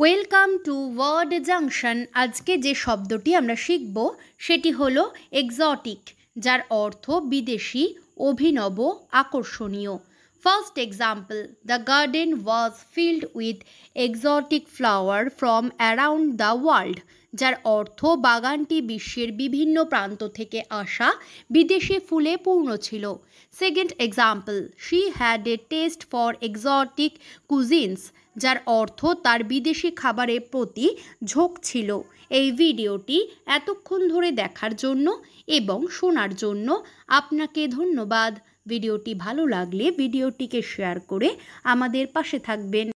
welcome to word junction আজকে যে শব্দটি আমরা শিখব সেটি হলো এক্সটিক যার অর্থ বিদেশি অভিনব আকর্ষণীয় First example, the garden was filled with exotic flower from around the world যার অর্থ বাগানটি বিশ্বের বিভিন্ন প্রান্ত থেকে আসা বিদেশি ফুলে পূর্ণ ছিল second example she had a test for exotic cuisines যার অর্থ তার বিদেশি খাবারের প্রতি ঝোঁক ছিল এই ভিডিওটি এতক্ষণ ধরে দেখার জন্য এবং শোনার জন্য আপনাকে ধন্যবাদ ভিডিওটি ভালো লাগলে ভিডিওটিকে শেয়ার করে আমাদের পাশে থাকবেন